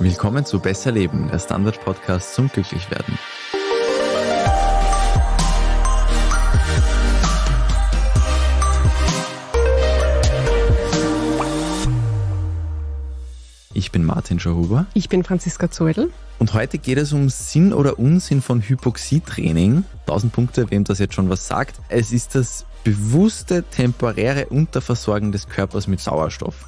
Willkommen zu Besser Leben, der Standard-Podcast zum Glücklichwerden. Ich bin Martin Schauhuber. Ich bin Franziska Zoedl. Und heute geht es um Sinn oder Unsinn von Hypoxietraining. 1000 Punkte, wem das jetzt schon was sagt. Es ist das bewusste temporäre Unterversorgung des Körpers mit Sauerstoff.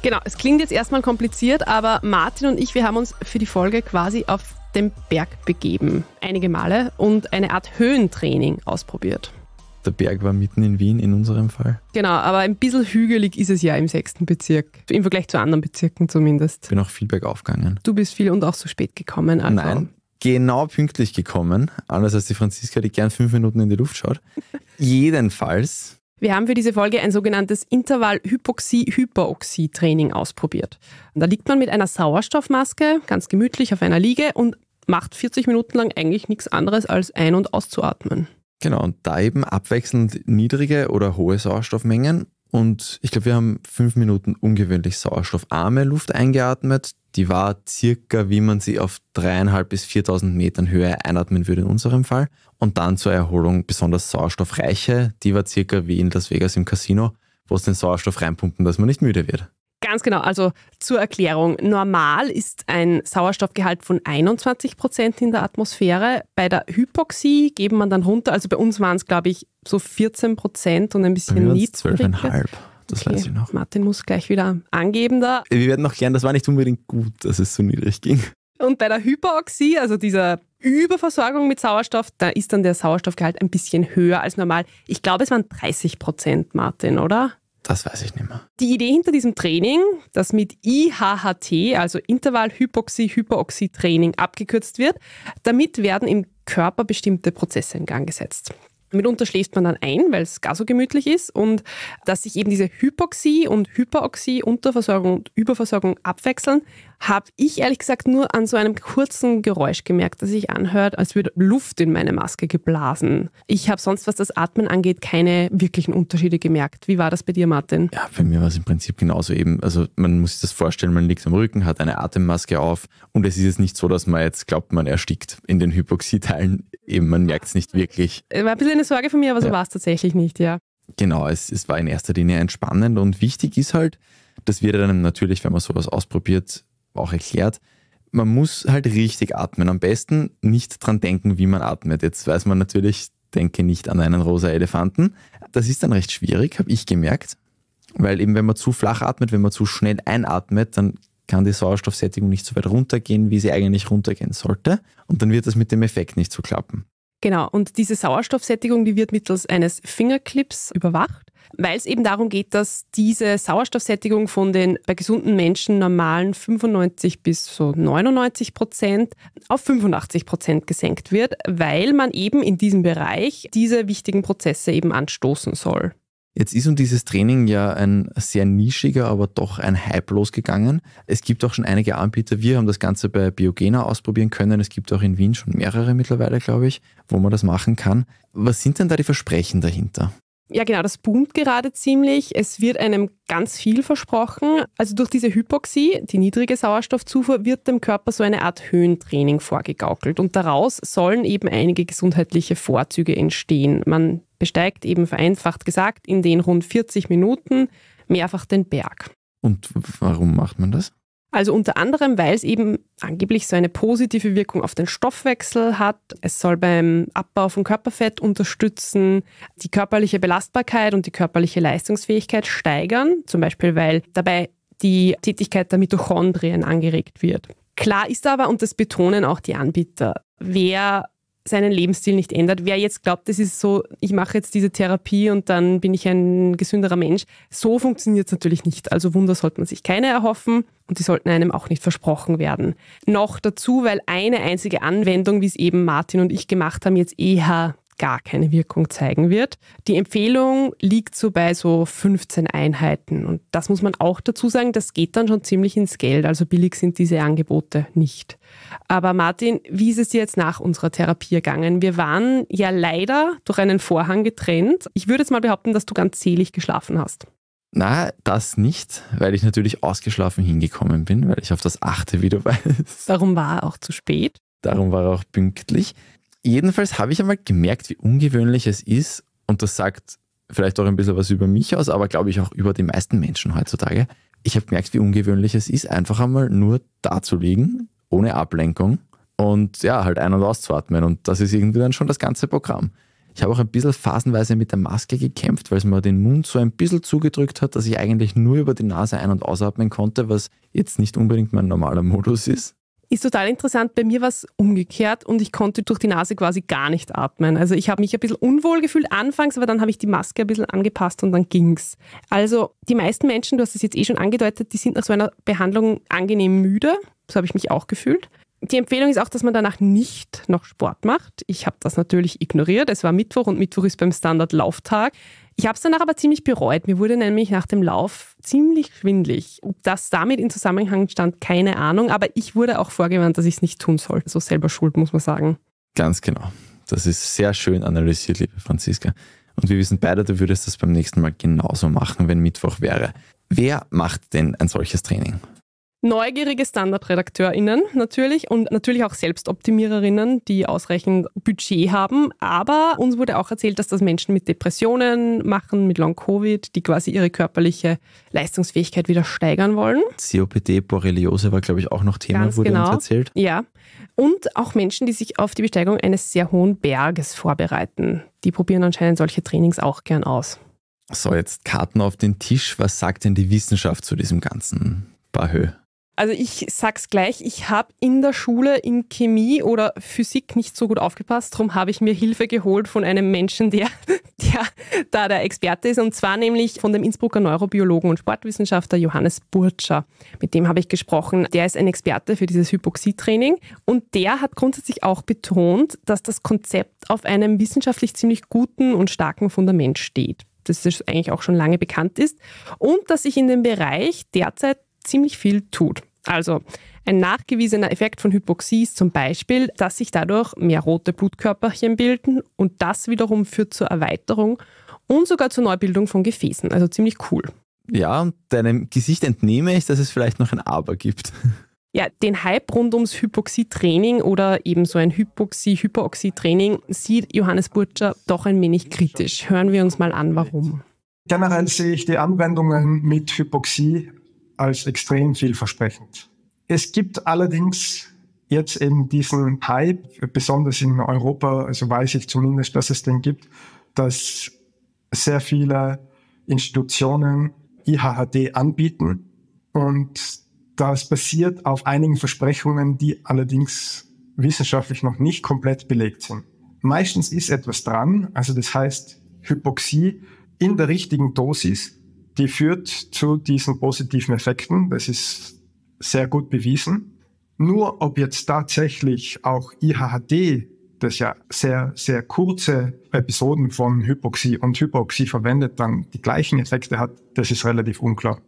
Genau, es klingt jetzt erstmal kompliziert, aber Martin und ich, wir haben uns für die Folge quasi auf den Berg begeben, einige Male, und eine Art Höhentraining ausprobiert. Der Berg war mitten in Wien in unserem Fall. Genau, aber ein bisschen hügelig ist es ja im sechsten Bezirk, im Vergleich zu anderen Bezirken zumindest. Ich bin auch viel bergauf gegangen. Du bist viel und auch zu spät gekommen. Also. Nein, genau pünktlich gekommen, anders als die Franziska, die gern fünf Minuten in die Luft schaut. Jedenfalls. Wir haben für diese Folge ein sogenanntes Intervall-Hypoxie-Hyperoxie-Training ausprobiert. Da liegt man mit einer Sauerstoffmaske ganz gemütlich auf einer Liege und macht 40 Minuten lang eigentlich nichts anderes als ein- und auszuatmen. Genau, und da eben abwechselnd niedrige oder hohe Sauerstoffmengen und ich glaube, wir haben fünf Minuten ungewöhnlich sauerstoffarme Luft eingeatmet. Die war circa, wie man sie auf dreieinhalb bis 4000 Metern Höhe einatmen würde in unserem Fall. Und dann zur Erholung besonders sauerstoffreiche. Die war circa wie in Las Vegas im Casino, wo es den Sauerstoff reinpumpen, dass man nicht müde wird. Ganz genau, also zur Erklärung. Normal ist ein Sauerstoffgehalt von 21 Prozent in der Atmosphäre. Bei der Hypoxie geben man dann runter, also bei uns waren es, glaube ich, so 14 Prozent und ein bisschen niedriger. 12,5. Das okay. weiß ich noch. Martin muss gleich wieder angeben da. Wir werden noch gern, das war nicht unbedingt gut, dass es so niedrig ging. Und bei der Hyperoxie, also dieser Überversorgung mit Sauerstoff, da ist dann der Sauerstoffgehalt ein bisschen höher als normal. Ich glaube, es waren 30 Prozent, Martin, oder? Das weiß ich nicht mehr. Die Idee hinter diesem Training, das mit IHHT, also Intervall-Hypoxie-Hyperoxie-Training, abgekürzt wird, damit werden im Körper bestimmte Prozesse in Gang gesetzt. Mitunter schläft man dann ein, weil es gar so gemütlich ist und dass sich eben diese Hypoxie und Hyperoxie, Unterversorgung und Überversorgung abwechseln, habe ich ehrlich gesagt nur an so einem kurzen Geräusch gemerkt, das sich anhört, als würde Luft in meine Maske geblasen. Ich habe sonst, was das Atmen angeht, keine wirklichen Unterschiede gemerkt. Wie war das bei dir, Martin? Ja, bei mir war es im Prinzip genauso eben. Also man muss sich das vorstellen, man liegt am Rücken, hat eine Atemmaske auf und es ist jetzt nicht so, dass man jetzt glaubt, man erstickt. In den Hypoxie-Teilen eben, man merkt es nicht wirklich. Es äh, War ein bisschen eine Sorge von mir, aber so ja. war es tatsächlich nicht, ja. Genau, es, es war in erster Linie entspannend und wichtig ist halt, das wird einem natürlich, wenn man sowas ausprobiert, auch erklärt, man muss halt richtig atmen. Am besten nicht dran denken, wie man atmet. Jetzt weiß man natürlich, denke nicht an einen rosa Elefanten. Das ist dann recht schwierig, habe ich gemerkt. Weil eben, wenn man zu flach atmet, wenn man zu schnell einatmet, dann kann die Sauerstoffsättigung nicht so weit runtergehen, wie sie eigentlich runtergehen sollte. Und dann wird das mit dem Effekt nicht so klappen. Genau, und diese Sauerstoffsättigung, die wird mittels eines Fingerclips überwacht, weil es eben darum geht, dass diese Sauerstoffsättigung von den bei gesunden Menschen normalen 95 bis so 99 Prozent auf 85 Prozent gesenkt wird, weil man eben in diesem Bereich diese wichtigen Prozesse eben anstoßen soll. Jetzt ist um dieses Training ja ein sehr nischiger, aber doch ein Hype losgegangen. Es gibt auch schon einige Anbieter. Wir haben das Ganze bei Biogena ausprobieren können. Es gibt auch in Wien schon mehrere mittlerweile, glaube ich, wo man das machen kann. Was sind denn da die Versprechen dahinter? Ja, genau, das boomt gerade ziemlich. Es wird einem ganz viel versprochen. Also durch diese Hypoxie, die niedrige Sauerstoffzufuhr, wird dem Körper so eine Art Höhentraining vorgegaukelt. Und daraus sollen eben einige gesundheitliche Vorzüge entstehen. Man besteigt eben vereinfacht gesagt in den rund 40 Minuten mehrfach den Berg. Und warum macht man das? Also unter anderem, weil es eben angeblich so eine positive Wirkung auf den Stoffwechsel hat. Es soll beim Abbau von Körperfett unterstützen, die körperliche Belastbarkeit und die körperliche Leistungsfähigkeit steigern, zum Beispiel weil dabei die Tätigkeit der Mitochondrien angeregt wird. Klar ist aber, und das betonen auch die Anbieter, wer seinen Lebensstil nicht ändert. Wer jetzt glaubt, das ist so, ich mache jetzt diese Therapie und dann bin ich ein gesünderer Mensch, so funktioniert es natürlich nicht. Also Wunder sollte man sich keine erhoffen und die sollten einem auch nicht versprochen werden. Noch dazu, weil eine einzige Anwendung, wie es eben Martin und ich gemacht haben, jetzt eher gar keine Wirkung zeigen wird. Die Empfehlung liegt so bei so 15 Einheiten. Und das muss man auch dazu sagen, das geht dann schon ziemlich ins Geld. Also billig sind diese Angebote nicht. Aber Martin, wie ist es dir jetzt nach unserer Therapie gegangen? Wir waren ja leider durch einen Vorhang getrennt. Ich würde jetzt mal behaupten, dass du ganz selig geschlafen hast. Na, das nicht, weil ich natürlich ausgeschlafen hingekommen bin, weil ich auf das achte wieder weiß. Darum war er auch zu spät. Darum war er auch pünktlich. Jedenfalls habe ich einmal gemerkt, wie ungewöhnlich es ist, und das sagt vielleicht auch ein bisschen was über mich aus, aber glaube ich auch über die meisten Menschen heutzutage. Ich habe gemerkt, wie ungewöhnlich es ist, einfach einmal nur da zu liegen, ohne Ablenkung und ja, halt ein- und auszuatmen. Und das ist irgendwie dann schon das ganze Programm. Ich habe auch ein bisschen phasenweise mit der Maske gekämpft, weil es mir den Mund so ein bisschen zugedrückt hat, dass ich eigentlich nur über die Nase ein- und ausatmen konnte, was jetzt nicht unbedingt mein normaler Modus ist. Ist total interessant. Bei mir war es umgekehrt und ich konnte durch die Nase quasi gar nicht atmen. Also ich habe mich ein bisschen unwohl gefühlt anfangs, aber dann habe ich die Maske ein bisschen angepasst und dann ging's. Also die meisten Menschen, du hast es jetzt eh schon angedeutet, die sind nach so einer Behandlung angenehm müde. So habe ich mich auch gefühlt. Die Empfehlung ist auch, dass man danach nicht noch Sport macht. Ich habe das natürlich ignoriert. Es war Mittwoch und Mittwoch ist beim Standard Lauftag. Ich habe es danach aber ziemlich bereut. Mir wurde nämlich nach dem Lauf ziemlich schwindlig. Ob das damit in Zusammenhang stand, keine Ahnung. Aber ich wurde auch vorgewarnt, dass ich es nicht tun soll. So also selber schuld, muss man sagen. Ganz genau. Das ist sehr schön analysiert, liebe Franziska. Und wir wissen beide, du würdest das beim nächsten Mal genauso machen, wenn Mittwoch wäre. Wer macht denn ein solches Training? Neugierige StandardredakteurInnen natürlich und natürlich auch Selbstoptimiererinnen, die ausreichend Budget haben. Aber uns wurde auch erzählt, dass das Menschen mit Depressionen machen, mit Long-Covid, die quasi ihre körperliche Leistungsfähigkeit wieder steigern wollen. COPD, Borreliose war, glaube ich, auch noch Thema, Ganz wurde genau. uns erzählt. Ja. Und auch Menschen, die sich auf die Besteigung eines sehr hohen Berges vorbereiten. Die probieren anscheinend solche Trainings auch gern aus. So, jetzt Karten auf den Tisch. Was sagt denn die Wissenschaft zu diesem ganzen Bahö? Also ich sag's gleich, ich habe in der Schule in Chemie oder Physik nicht so gut aufgepasst, darum habe ich mir Hilfe geholt von einem Menschen, der, der da der Experte ist, und zwar nämlich von dem Innsbrucker Neurobiologen und Sportwissenschaftler Johannes Burtscher. Mit dem habe ich gesprochen. Der ist ein Experte für dieses Hypoxietraining und der hat grundsätzlich auch betont, dass das Konzept auf einem wissenschaftlich ziemlich guten und starken Fundament steht dass das eigentlich auch schon lange bekannt ist und dass sich in dem Bereich derzeit ziemlich viel tut. Also ein nachgewiesener Effekt von Hypoxie ist zum Beispiel, dass sich dadurch mehr rote Blutkörperchen bilden und das wiederum führt zur Erweiterung und sogar zur Neubildung von Gefäßen. Also ziemlich cool. Ja, und deinem Gesicht entnehme ich, dass es vielleicht noch ein Aber gibt. Ja, den Hype rund ums Hypoxietraining oder eben so ein hypoxie hyperoxie sieht Johannes Burtscher doch ein wenig kritisch. Hören wir uns mal an, warum. Generell sehe ich die Anwendungen mit Hypoxie als extrem vielversprechend. Es gibt allerdings jetzt eben diesen Hype, besonders in Europa, also weiß ich zumindest, dass es den gibt, dass sehr viele Institutionen IHHD anbieten und das basiert auf einigen Versprechungen, die allerdings wissenschaftlich noch nicht komplett belegt sind. Meistens ist etwas dran, also das heißt, Hypoxie in der richtigen Dosis die führt zu diesen positiven Effekten. Das ist sehr gut bewiesen. Nur ob jetzt tatsächlich auch IHHD, das ja sehr, sehr kurze Episoden von Hypoxie und Hypoxie verwendet, dann die gleichen Effekte hat, das ist relativ unklar.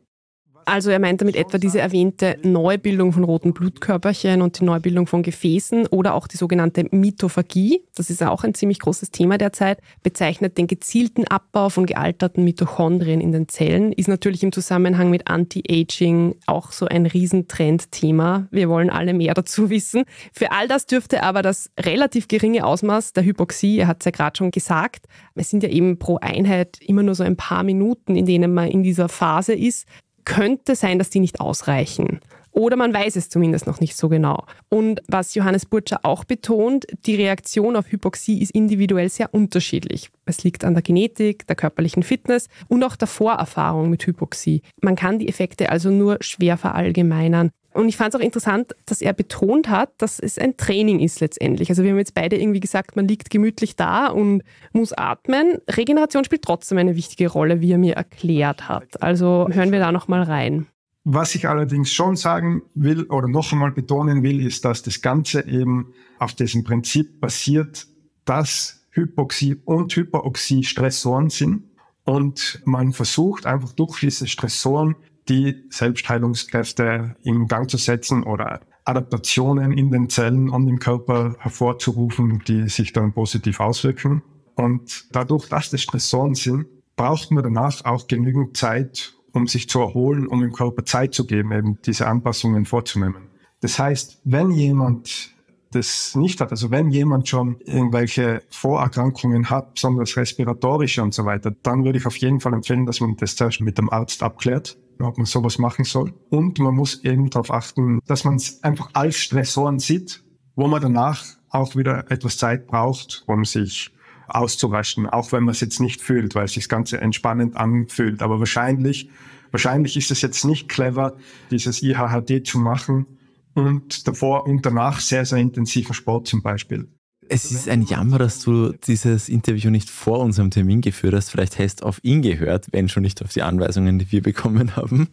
Also er meint damit etwa diese erwähnte Neubildung von roten Blutkörperchen und die Neubildung von Gefäßen oder auch die sogenannte Mitophagie, das ist ja auch ein ziemlich großes Thema derzeit, bezeichnet den gezielten Abbau von gealterten Mitochondrien in den Zellen, ist natürlich im Zusammenhang mit Anti-Aging auch so ein Riesentrendthema. Wir wollen alle mehr dazu wissen. Für all das dürfte aber das relativ geringe Ausmaß der Hypoxie, er hat es ja gerade schon gesagt, es sind ja eben pro Einheit immer nur so ein paar Minuten, in denen man in dieser Phase ist, könnte sein, dass die nicht ausreichen. Oder man weiß es zumindest noch nicht so genau. Und was Johannes Burtscher auch betont, die Reaktion auf Hypoxie ist individuell sehr unterschiedlich. Es liegt an der Genetik, der körperlichen Fitness und auch der Vorerfahrung mit Hypoxie. Man kann die Effekte also nur schwer verallgemeinern. Und ich fand es auch interessant, dass er betont hat, dass es ein Training ist letztendlich. Also wir haben jetzt beide irgendwie gesagt, man liegt gemütlich da und muss atmen. Regeneration spielt trotzdem eine wichtige Rolle, wie er mir erklärt hat. Also hören wir da nochmal rein. Was ich allerdings schon sagen will oder noch einmal betonen will, ist, dass das Ganze eben auf diesem Prinzip basiert, dass Hypoxie und Hyperoxie Stressoren sind und man versucht einfach durch diese Stressoren die Selbstheilungskräfte in Gang zu setzen oder Adaptationen in den Zellen und im Körper hervorzurufen, die sich dann positiv auswirken. Und dadurch, dass das Stressoren sind, braucht man danach auch genügend Zeit, um sich zu erholen, um dem Körper Zeit zu geben, eben diese Anpassungen vorzunehmen. Das heißt, wenn jemand das nicht hat. Also wenn jemand schon irgendwelche Vorerkrankungen hat, besonders respiratorische und so weiter, dann würde ich auf jeden Fall empfehlen, dass man das zuerst mit dem Arzt abklärt ob man sowas machen soll. Und man muss eben darauf achten, dass man es einfach als Stressoren sieht, wo man danach auch wieder etwas Zeit braucht, um sich auszuwaschen, auch wenn man es jetzt nicht fühlt, weil es sich das Ganze entspannend anfühlt. Aber wahrscheinlich, wahrscheinlich ist es jetzt nicht clever, dieses IHHD zu machen, und davor und danach sehr, sehr intensiven Sport zum Beispiel. Es ist ein Jammer, dass du dieses Interview nicht vor unserem Termin geführt hast. Vielleicht hast du auf ihn gehört, wenn schon nicht auf die Anweisungen, die wir bekommen haben.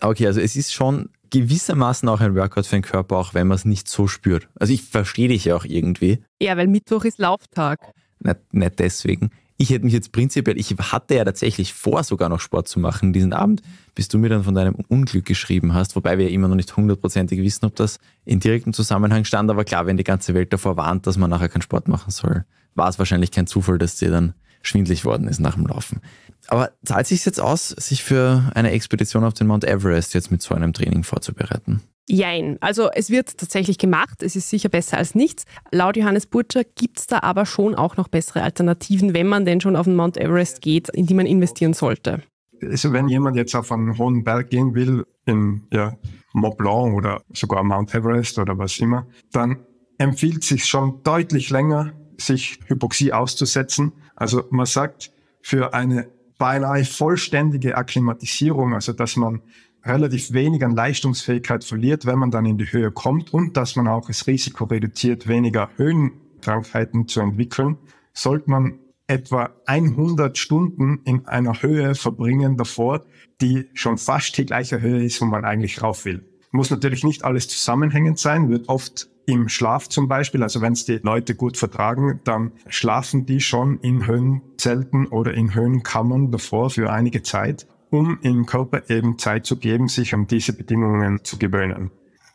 Okay, also es ist schon gewissermaßen auch ein Workout für den Körper, auch wenn man es nicht so spürt. Also ich verstehe dich ja auch irgendwie. Ja, weil Mittwoch ist Lauftag. Nicht, nicht deswegen. Ich hätte mich jetzt prinzipiell, ich hatte ja tatsächlich vor, sogar noch Sport zu machen diesen Abend, bis du mir dann von deinem Unglück geschrieben hast, wobei wir ja immer noch nicht hundertprozentig wissen, ob das in direktem Zusammenhang stand. Aber klar, wenn die ganze Welt davor warnt, dass man nachher keinen Sport machen soll, war es wahrscheinlich kein Zufall, dass dir dann schwindlig worden ist nach dem Laufen. Aber zahlt sich jetzt aus, sich für eine Expedition auf den Mount Everest jetzt mit so einem Training vorzubereiten? Jein. Also es wird tatsächlich gemacht, es ist sicher besser als nichts. Laut Johannes Burtscher gibt es da aber schon auch noch bessere Alternativen, wenn man denn schon auf den Mount Everest geht, in die man investieren sollte. Also wenn jemand jetzt auf einen hohen Berg gehen will, in ja, Mont Blanc oder sogar Mount Everest oder was immer, dann empfiehlt sich schon deutlich länger, sich Hypoxie auszusetzen. Also man sagt, für eine beinahe vollständige Akklimatisierung, also dass man relativ wenig an Leistungsfähigkeit verliert, wenn man dann in die Höhe kommt und dass man auch das Risiko reduziert, weniger Höhenkrankheiten zu entwickeln, sollte man etwa 100 Stunden in einer Höhe verbringen davor, die schon fast die gleiche Höhe ist, wo man eigentlich rauf will. Muss natürlich nicht alles zusammenhängend sein, wird oft im Schlaf zum Beispiel, also wenn es die Leute gut vertragen, dann schlafen die schon in Höhenzelten oder in Höhenkammern davor für einige Zeit um im Körper eben Zeit zu geben, sich an diese Bedingungen zu gewöhnen.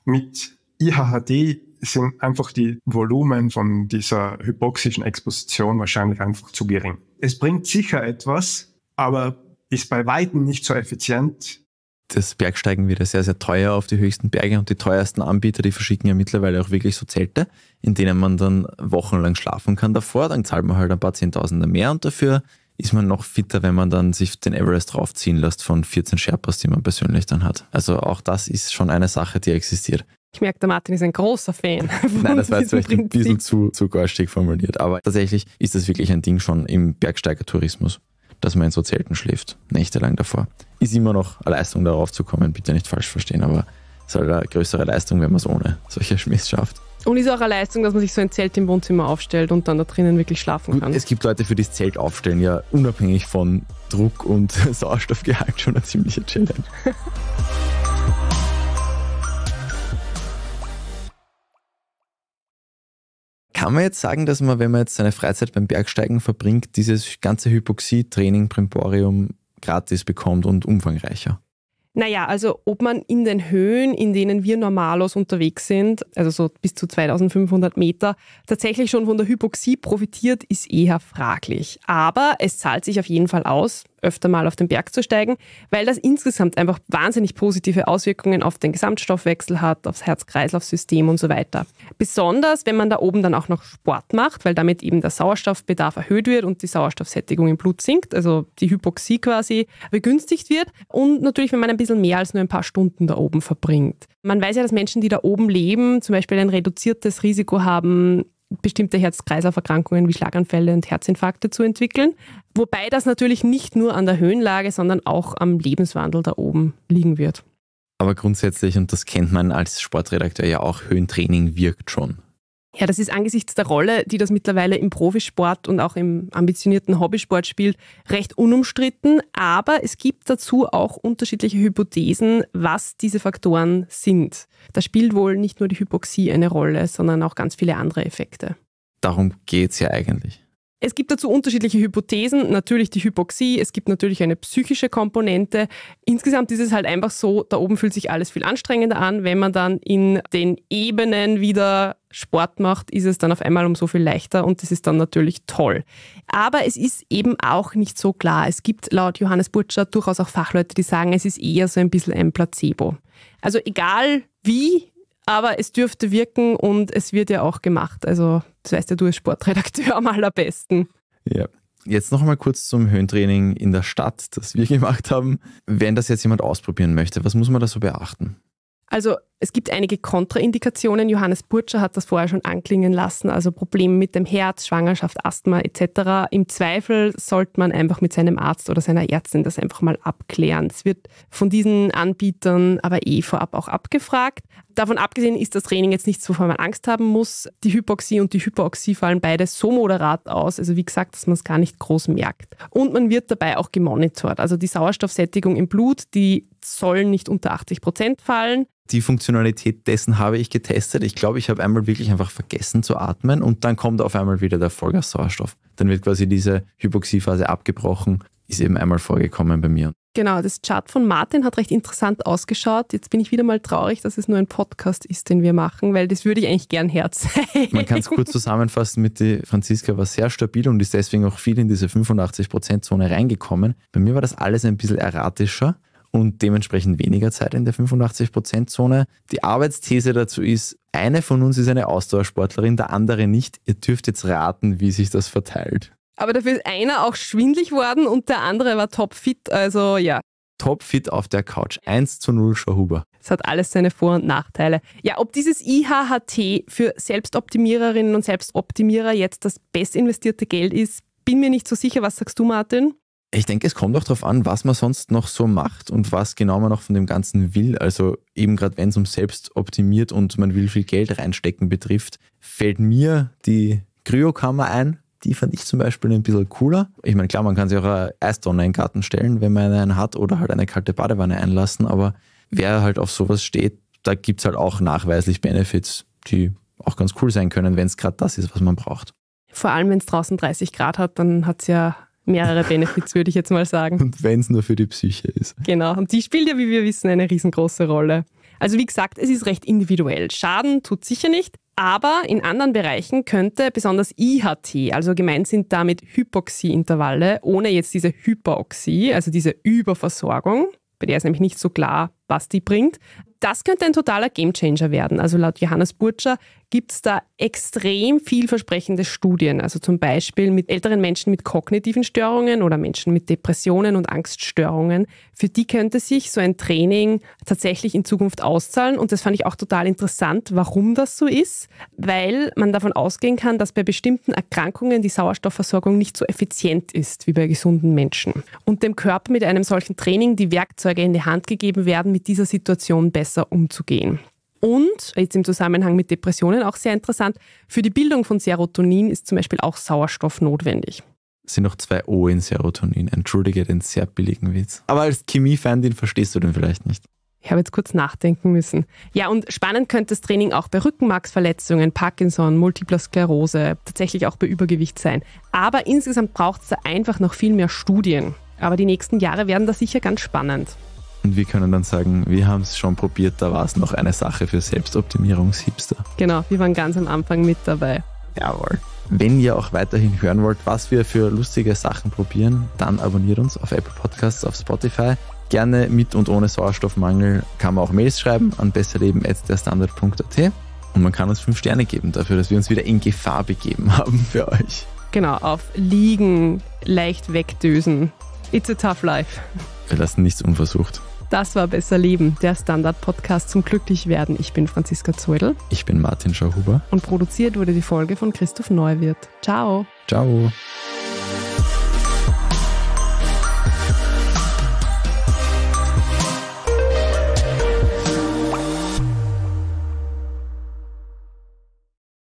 Mit IHHD sind einfach die Volumen von dieser hypoxischen Exposition wahrscheinlich einfach zu gering. Es bringt sicher etwas, aber ist bei weitem nicht so effizient. Das Bergsteigen wird ja sehr, sehr teuer auf die höchsten Berge und die teuersten Anbieter, die verschicken ja mittlerweile auch wirklich so Zelte, in denen man dann wochenlang schlafen kann davor. Dann zahlt man halt ein paar Zehntausende mehr und dafür ist man noch fitter, wenn man dann sich den Everest draufziehen lässt von 14 Sherpas, die man persönlich dann hat. Also auch das ist schon eine Sache, die existiert. Ich merke, der Martin ist ein großer Fan. Von Nein, das war jetzt vielleicht Prinzip. ein bisschen zu, zu garstig formuliert. Aber tatsächlich ist das wirklich ein Ding schon im Bergsteigertourismus, dass man in so Zelten schläft, nächtelang davor. Ist immer noch eine Leistung, darauf zu kommen, bitte nicht falsch verstehen, aber es ist halt eine größere Leistung, wenn man es ohne solche Schmiss schafft. Und ist auch eine Leistung, dass man sich so ein Zelt im Wohnzimmer aufstellt und dann da drinnen wirklich schlafen kann. es gibt Leute, für das Zelt aufstellen ja unabhängig von Druck und Sauerstoffgehalt schon eine ziemliche Challenge. Kann man jetzt sagen, dass man, wenn man jetzt seine Freizeit beim Bergsteigen verbringt, dieses ganze Hypoxie-Training Primborium gratis bekommt und umfangreicher? Naja, also ob man in den Höhen, in denen wir normalos unterwegs sind, also so bis zu 2500 Meter, tatsächlich schon von der Hypoxie profitiert, ist eher fraglich. Aber es zahlt sich auf jeden Fall aus, öfter mal auf den Berg zu steigen, weil das insgesamt einfach wahnsinnig positive Auswirkungen auf den Gesamtstoffwechsel hat, aufs Herz-Kreislauf-System und so weiter. Besonders, wenn man da oben dann auch noch Sport macht, weil damit eben der Sauerstoffbedarf erhöht wird und die Sauerstoffsättigung im Blut sinkt, also die Hypoxie quasi begünstigt wird und natürlich, wenn man ein bisschen mehr als nur ein paar Stunden da oben verbringt. Man weiß ja, dass Menschen, die da oben leben, zum Beispiel ein reduziertes Risiko haben, bestimmte Herz-Kreislauf-Erkrankungen wie Schlaganfälle und Herzinfarkte zu entwickeln. Wobei das natürlich nicht nur an der Höhenlage, sondern auch am Lebenswandel da oben liegen wird. Aber grundsätzlich, und das kennt man als Sportredakteur ja auch, Höhentraining wirkt schon. Ja, das ist angesichts der Rolle, die das mittlerweile im Profisport und auch im ambitionierten Hobbysport spielt, recht unumstritten. Aber es gibt dazu auch unterschiedliche Hypothesen, was diese Faktoren sind. Da spielt wohl nicht nur die Hypoxie eine Rolle, sondern auch ganz viele andere Effekte. Darum geht es ja eigentlich. Es gibt dazu unterschiedliche Hypothesen, natürlich die Hypoxie, es gibt natürlich eine psychische Komponente. Insgesamt ist es halt einfach so, da oben fühlt sich alles viel anstrengender an. Wenn man dann in den Ebenen wieder Sport macht, ist es dann auf einmal um so viel leichter und das ist dann natürlich toll. Aber es ist eben auch nicht so klar. Es gibt laut Johannes Burtscher durchaus auch Fachleute, die sagen, es ist eher so ein bisschen ein Placebo. Also egal wie, aber es dürfte wirken und es wird ja auch gemacht. Also, das weißt ja du als Sportredakteur am allerbesten. Ja. Jetzt noch einmal kurz zum Höhentraining in der Stadt, das wir gemacht haben. Wenn das jetzt jemand ausprobieren möchte, was muss man da so beachten? Also es gibt einige Kontraindikationen. Johannes Burtscher hat das vorher schon anklingen lassen, also Probleme mit dem Herz, Schwangerschaft, Asthma etc. Im Zweifel sollte man einfach mit seinem Arzt oder seiner Ärztin das einfach mal abklären. Es wird von diesen Anbietern aber eh vorab auch abgefragt. Davon abgesehen ist das Training jetzt nichts, wovon man Angst haben muss. Die Hypoxie und die Hypoxie fallen beide so moderat aus, also wie gesagt, dass man es gar nicht groß merkt. Und man wird dabei auch gemonitort. Also die Sauerstoffsättigung im Blut, die soll nicht unter 80 Prozent fallen die Funktionalität dessen habe ich getestet. Ich glaube, ich habe einmal wirklich einfach vergessen zu atmen und dann kommt auf einmal wieder der Vollgas-Sauerstoff. Dann wird quasi diese Hypoxiephase abgebrochen, ist eben einmal vorgekommen bei mir. Genau, das Chart von Martin hat recht interessant ausgeschaut. Jetzt bin ich wieder mal traurig, dass es nur ein Podcast ist, den wir machen, weil das würde ich eigentlich gern herzeigen. Man kann es kurz zusammenfassen mit die Franziska war sehr stabil und ist deswegen auch viel in diese 85%-Zone reingekommen. Bei mir war das alles ein bisschen erratischer und dementsprechend weniger Zeit in der 85%-Zone. Die Arbeitsthese dazu ist, eine von uns ist eine Ausdauersportlerin, der andere nicht. Ihr dürft jetzt raten, wie sich das verteilt. Aber dafür ist einer auch schwindlig worden und der andere war topfit, also ja. Topfit auf der Couch. 1 zu 0 Schauhuber. Es hat alles seine Vor- und Nachteile. Ja, ob dieses IHHT für Selbstoptimiererinnen und Selbstoptimierer jetzt das bestinvestierte Geld ist, bin mir nicht so sicher. Was sagst du, Martin? ich denke, es kommt auch darauf an, was man sonst noch so macht und was genau man noch von dem Ganzen will. Also eben gerade wenn es um selbst optimiert und man will viel Geld reinstecken betrifft, fällt mir die Kryokammer ein. Die fand ich zum Beispiel ein bisschen cooler. Ich meine, klar, man kann sich auch eine Eistonne in den Garten stellen, wenn man einen hat oder halt eine kalte Badewanne einlassen. Aber wer halt auf sowas steht, da gibt es halt auch nachweislich Benefits, die auch ganz cool sein können, wenn es gerade das ist, was man braucht. Vor allem, wenn es draußen 30 Grad hat, dann hat es ja mehrere Benefits, würde ich jetzt mal sagen. Und wenn es nur für die Psyche ist. Genau, und die spielt ja, wie wir wissen, eine riesengroße Rolle. Also wie gesagt, es ist recht individuell. Schaden tut sicher nicht, aber in anderen Bereichen könnte besonders IHT, also gemeint sind damit Hypoxieintervalle, ohne jetzt diese Hyperoxie, also diese Überversorgung, bei der ist nämlich nicht so klar, was die bringt. Das könnte ein totaler Gamechanger werden. Also laut Johannes Burtscher gibt es da extrem vielversprechende Studien, also zum Beispiel mit älteren Menschen mit kognitiven Störungen oder Menschen mit Depressionen und Angststörungen. Für die könnte sich so ein Training tatsächlich in Zukunft auszahlen und das fand ich auch total interessant, warum das so ist, weil man davon ausgehen kann, dass bei bestimmten Erkrankungen die Sauerstoffversorgung nicht so effizient ist wie bei gesunden Menschen und dem Körper mit einem solchen Training die Werkzeuge in die Hand gegeben werden, mit dieser Situation besser umzugehen. Und jetzt im Zusammenhang mit Depressionen auch sehr interessant, für die Bildung von Serotonin ist zum Beispiel auch Sauerstoff notwendig. Es sind noch zwei O in Serotonin. Entschuldige den sehr billigen Witz. Aber als Chemiefeindin verstehst du den vielleicht nicht. Ich habe jetzt kurz nachdenken müssen. Ja, und spannend könnte das Training auch bei Rückenmarksverletzungen, Parkinson, Multipler Sklerose, tatsächlich auch bei Übergewicht sein. Aber insgesamt braucht es da einfach noch viel mehr Studien. Aber die nächsten Jahre werden da sicher ganz spannend. Und wir können dann sagen, wir haben es schon probiert, da war es noch eine Sache für Selbstoptimierungshipster. Genau, wir waren ganz am Anfang mit dabei. Jawohl. Wenn ihr auch weiterhin hören wollt, was wir für lustige Sachen probieren, dann abonniert uns auf Apple Podcasts, auf Spotify. Gerne mit und ohne Sauerstoffmangel kann man auch Mails schreiben an besserleben.derstandard.at und man kann uns fünf Sterne geben dafür, dass wir uns wieder in Gefahr begeben haben für euch. Genau, auf Liegen leicht wegdösen. It's a tough life. Wir lassen nichts unversucht. Das war Besser Leben, der Standard-Podcast zum Glücklichwerden. Ich bin Franziska Zeudel. Ich bin Martin Schauhuber. Und produziert wurde die Folge von Christoph Neuwirth. Ciao. Ciao.